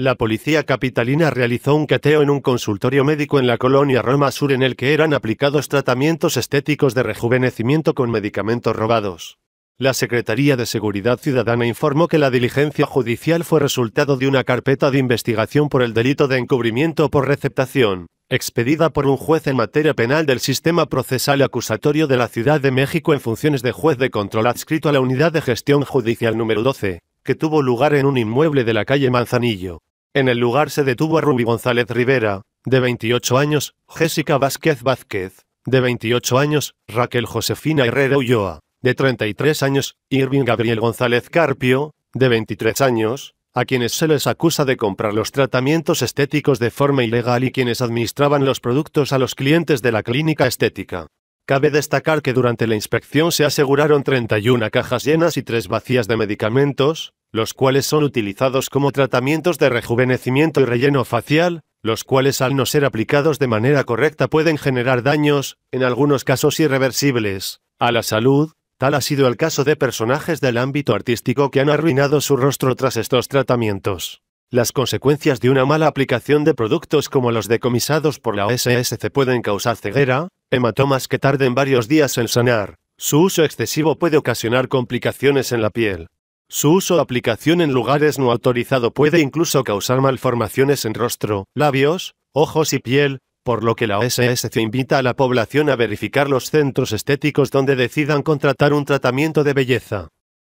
La policía capitalina realizó un cateo en un consultorio médico en la colonia Roma Sur en el que eran aplicados tratamientos estéticos de rejuvenecimiento con medicamentos robados. La Secretaría de Seguridad Ciudadana informó que la diligencia judicial fue resultado de una carpeta de investigación por el delito de encubrimiento por receptación, expedida por un juez en materia penal del sistema procesal acusatorio de la Ciudad de México en funciones de juez de control adscrito a la Unidad de Gestión Judicial número 12, que tuvo lugar en un inmueble de la calle Manzanillo. En el lugar se detuvo a Ruby González Rivera, de 28 años, Jessica Vázquez Vázquez, de 28 años, Raquel Josefina Herrera Ulloa, de 33 años, Irving Gabriel González Carpio, de 23 años, a quienes se les acusa de comprar los tratamientos estéticos de forma ilegal y quienes administraban los productos a los clientes de la clínica estética. Cabe destacar que durante la inspección se aseguraron 31 cajas llenas y 3 vacías de medicamentos, los cuales son utilizados como tratamientos de rejuvenecimiento y relleno facial, los cuales al no ser aplicados de manera correcta pueden generar daños, en algunos casos irreversibles, a la salud, tal ha sido el caso de personajes del ámbito artístico que han arruinado su rostro tras estos tratamientos. Las consecuencias de una mala aplicación de productos como los decomisados por la OSSC pueden causar ceguera, hematomas que tarden varios días en sanar, su uso excesivo puede ocasionar complicaciones en la piel, su uso o aplicación en lugares no autorizado puede incluso causar malformaciones en rostro, labios, ojos y piel, por lo que la OSSC invita a la población a verificar los centros estéticos donde decidan contratar un tratamiento de belleza.